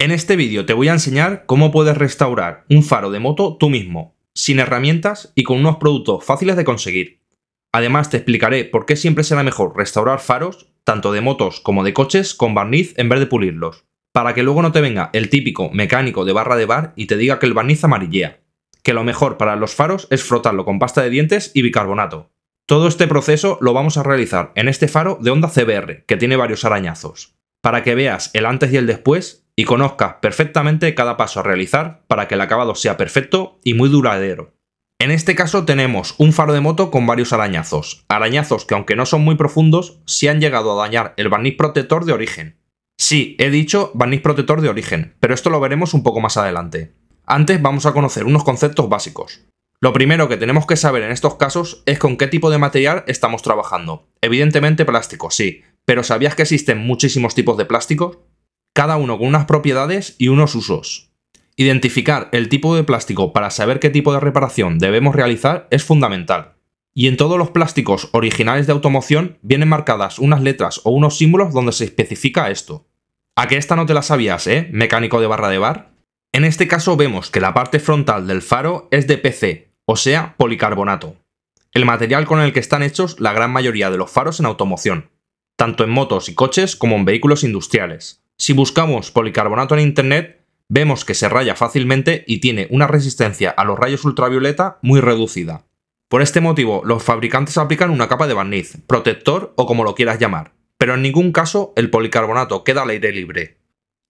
En este vídeo te voy a enseñar cómo puedes restaurar un faro de moto tú mismo, sin herramientas y con unos productos fáciles de conseguir. Además te explicaré por qué siempre será mejor restaurar faros, tanto de motos como de coches, con barniz en vez de pulirlos, para que luego no te venga el típico mecánico de barra de bar y te diga que el barniz amarillea, que lo mejor para los faros es frotarlo con pasta de dientes y bicarbonato. Todo este proceso lo vamos a realizar en este faro de onda CBR, que tiene varios arañazos, para que veas el antes y el después y conozca perfectamente cada paso a realizar para que el acabado sea perfecto y muy duradero. En este caso tenemos un faro de moto con varios arañazos, arañazos que aunque no son muy profundos, sí han llegado a dañar el barniz protector de origen. Sí, he dicho barniz protector de origen, pero esto lo veremos un poco más adelante. Antes vamos a conocer unos conceptos básicos. Lo primero que tenemos que saber en estos casos es con qué tipo de material estamos trabajando. Evidentemente plástico, sí, pero ¿sabías que existen muchísimos tipos de plásticos? cada uno con unas propiedades y unos usos. Identificar el tipo de plástico para saber qué tipo de reparación debemos realizar es fundamental. Y en todos los plásticos originales de automoción vienen marcadas unas letras o unos símbolos donde se especifica esto. ¿A que esta no te la sabías, eh, mecánico de barra de bar? En este caso vemos que la parte frontal del faro es de PC, o sea, policarbonato. El material con el que están hechos la gran mayoría de los faros en automoción, tanto en motos y coches como en vehículos industriales. Si buscamos policarbonato en internet, vemos que se raya fácilmente y tiene una resistencia a los rayos ultravioleta muy reducida. Por este motivo, los fabricantes aplican una capa de barniz, protector o como lo quieras llamar, pero en ningún caso el policarbonato queda al aire libre.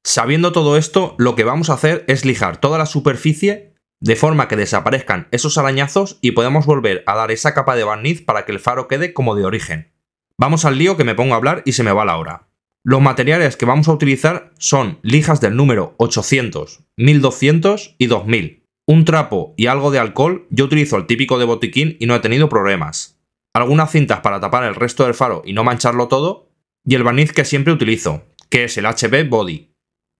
Sabiendo todo esto, lo que vamos a hacer es lijar toda la superficie de forma que desaparezcan esos arañazos y podemos volver a dar esa capa de barniz para que el faro quede como de origen. Vamos al lío que me pongo a hablar y se me va la hora. Los materiales que vamos a utilizar son lijas del número 800, 1200 y 2000. Un trapo y algo de alcohol, yo utilizo el típico de botiquín y no he tenido problemas. Algunas cintas para tapar el resto del faro y no mancharlo todo. Y el barniz que siempre utilizo, que es el HB Body.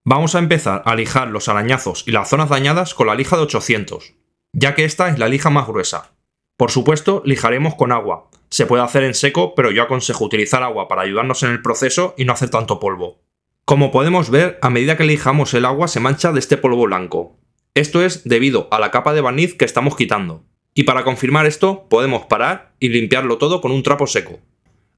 Vamos a empezar a lijar los arañazos y las zonas dañadas con la lija de 800, ya que esta es la lija más gruesa. Por supuesto, lijaremos con agua. Se puede hacer en seco, pero yo aconsejo utilizar agua para ayudarnos en el proceso y no hacer tanto polvo. Como podemos ver, a medida que lijamos el agua se mancha de este polvo blanco. Esto es debido a la capa de barniz que estamos quitando. Y para confirmar esto, podemos parar y limpiarlo todo con un trapo seco.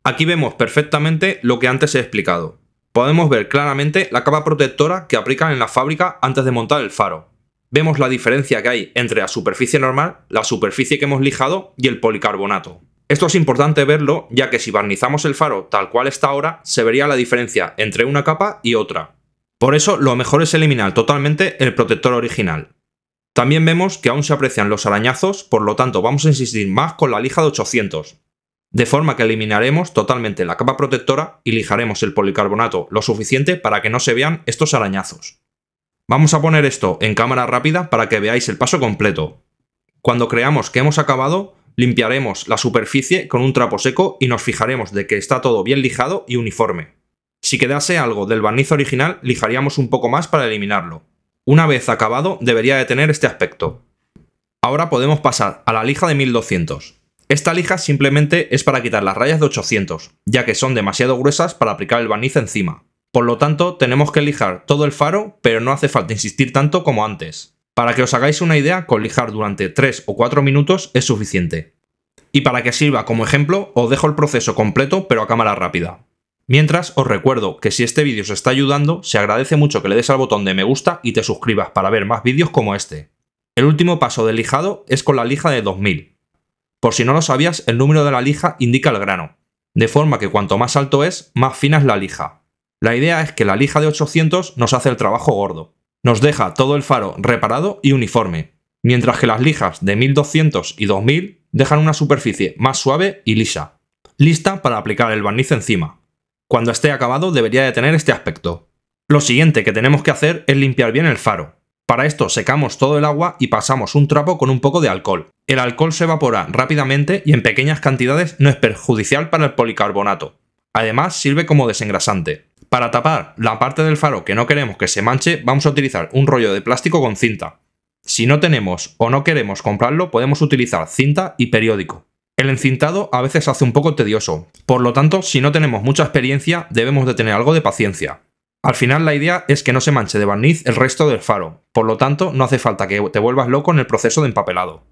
Aquí vemos perfectamente lo que antes he explicado. Podemos ver claramente la capa protectora que aplican en la fábrica antes de montar el faro vemos la diferencia que hay entre la superficie normal, la superficie que hemos lijado y el policarbonato. Esto es importante verlo, ya que si barnizamos el faro tal cual está ahora, se vería la diferencia entre una capa y otra. Por eso lo mejor es eliminar totalmente el protector original. También vemos que aún se aprecian los arañazos, por lo tanto vamos a insistir más con la lija de 800, de forma que eliminaremos totalmente la capa protectora y lijaremos el policarbonato lo suficiente para que no se vean estos arañazos. Vamos a poner esto en cámara rápida para que veáis el paso completo. Cuando creamos que hemos acabado, limpiaremos la superficie con un trapo seco y nos fijaremos de que está todo bien lijado y uniforme. Si quedase algo del barniz original, lijaríamos un poco más para eliminarlo. Una vez acabado, debería de tener este aspecto. Ahora podemos pasar a la lija de 1200. Esta lija simplemente es para quitar las rayas de 800, ya que son demasiado gruesas para aplicar el barniz encima. Por lo tanto, tenemos que lijar todo el faro, pero no hace falta insistir tanto como antes. Para que os hagáis una idea, con lijar durante 3 o 4 minutos es suficiente. Y para que sirva como ejemplo, os dejo el proceso completo pero a cámara rápida. Mientras, os recuerdo que si este vídeo os está ayudando, se agradece mucho que le des al botón de me gusta y te suscribas para ver más vídeos como este. El último paso del lijado es con la lija de 2000. Por si no lo sabías, el número de la lija indica el grano, de forma que cuanto más alto es, más fina es la lija. La idea es que la lija de 800 nos hace el trabajo gordo. Nos deja todo el faro reparado y uniforme, mientras que las lijas de 1200 y 2000 dejan una superficie más suave y lisa, lista para aplicar el barniz encima. Cuando esté acabado debería de tener este aspecto. Lo siguiente que tenemos que hacer es limpiar bien el faro. Para esto secamos todo el agua y pasamos un trapo con un poco de alcohol. El alcohol se evapora rápidamente y en pequeñas cantidades no es perjudicial para el policarbonato. Además sirve como desengrasante. Para tapar la parte del faro que no queremos que se manche, vamos a utilizar un rollo de plástico con cinta. Si no tenemos o no queremos comprarlo, podemos utilizar cinta y periódico. El encintado a veces hace un poco tedioso, por lo tanto, si no tenemos mucha experiencia, debemos de tener algo de paciencia. Al final la idea es que no se manche de barniz el resto del faro, por lo tanto no hace falta que te vuelvas loco en el proceso de empapelado.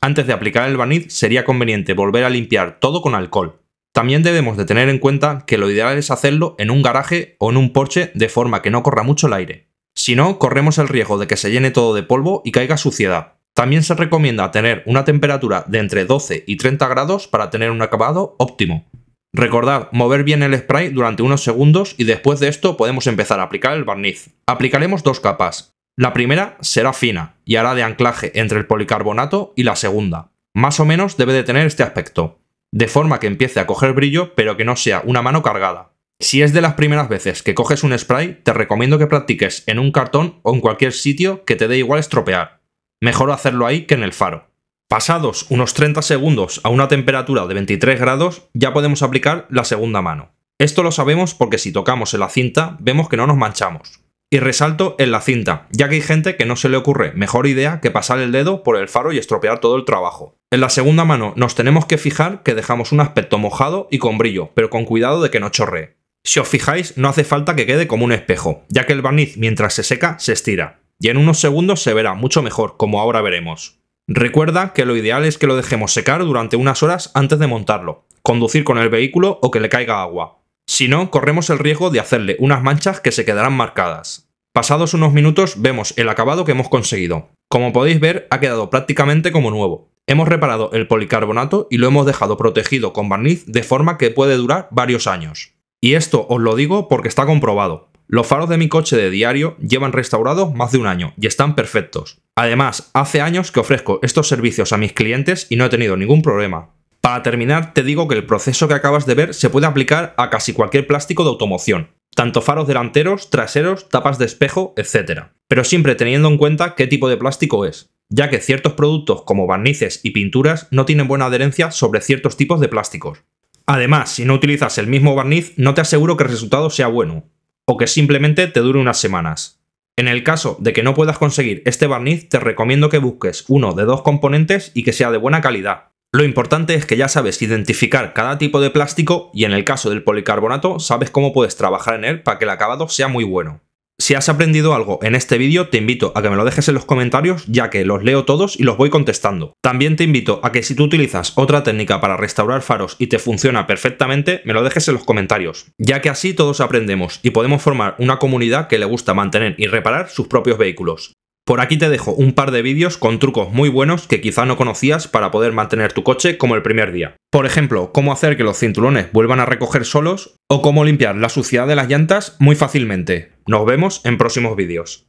Antes de aplicar el barniz sería conveniente volver a limpiar todo con alcohol. También debemos de tener en cuenta que lo ideal es hacerlo en un garaje o en un porche de forma que no corra mucho el aire. Si no, corremos el riesgo de que se llene todo de polvo y caiga suciedad. También se recomienda tener una temperatura de entre 12 y 30 grados para tener un acabado óptimo. Recordad mover bien el spray durante unos segundos y después de esto podemos empezar a aplicar el barniz. Aplicaremos dos capas. La primera será fina y hará de anclaje entre el policarbonato y la segunda. Más o menos debe de tener este aspecto de forma que empiece a coger brillo, pero que no sea una mano cargada. Si es de las primeras veces que coges un spray, te recomiendo que practiques en un cartón o en cualquier sitio que te dé igual estropear. Mejor hacerlo ahí que en el faro. Pasados unos 30 segundos a una temperatura de 23 grados, ya podemos aplicar la segunda mano. Esto lo sabemos porque si tocamos en la cinta vemos que no nos manchamos y resalto en la cinta, ya que hay gente que no se le ocurre mejor idea que pasar el dedo por el faro y estropear todo el trabajo. En la segunda mano nos tenemos que fijar que dejamos un aspecto mojado y con brillo, pero con cuidado de que no chorree. Si os fijáis, no hace falta que quede como un espejo, ya que el barniz mientras se seca se estira, y en unos segundos se verá mucho mejor, como ahora veremos. Recuerda que lo ideal es que lo dejemos secar durante unas horas antes de montarlo, conducir con el vehículo o que le caiga agua. Si no, corremos el riesgo de hacerle unas manchas que se quedarán marcadas. Pasados unos minutos vemos el acabado que hemos conseguido. Como podéis ver, ha quedado prácticamente como nuevo. Hemos reparado el policarbonato y lo hemos dejado protegido con barniz de forma que puede durar varios años. Y esto os lo digo porque está comprobado. Los faros de mi coche de diario llevan restaurados más de un año y están perfectos. Además, hace años que ofrezco estos servicios a mis clientes y no he tenido ningún problema. Para terminar, te digo que el proceso que acabas de ver se puede aplicar a casi cualquier plástico de automoción tanto faros delanteros, traseros, tapas de espejo, etc. Pero siempre teniendo en cuenta qué tipo de plástico es, ya que ciertos productos como barnices y pinturas no tienen buena adherencia sobre ciertos tipos de plásticos. Además, si no utilizas el mismo barniz, no te aseguro que el resultado sea bueno, o que simplemente te dure unas semanas. En el caso de que no puedas conseguir este barniz, te recomiendo que busques uno de dos componentes y que sea de buena calidad, lo importante es que ya sabes identificar cada tipo de plástico y en el caso del policarbonato sabes cómo puedes trabajar en él para que el acabado sea muy bueno. Si has aprendido algo en este vídeo, te invito a que me lo dejes en los comentarios, ya que los leo todos y los voy contestando. También te invito a que si tú utilizas otra técnica para restaurar faros y te funciona perfectamente, me lo dejes en los comentarios, ya que así todos aprendemos y podemos formar una comunidad que le gusta mantener y reparar sus propios vehículos. Por aquí te dejo un par de vídeos con trucos muy buenos que quizá no conocías para poder mantener tu coche como el primer día. Por ejemplo, cómo hacer que los cinturones vuelvan a recoger solos o cómo limpiar la suciedad de las llantas muy fácilmente. Nos vemos en próximos vídeos.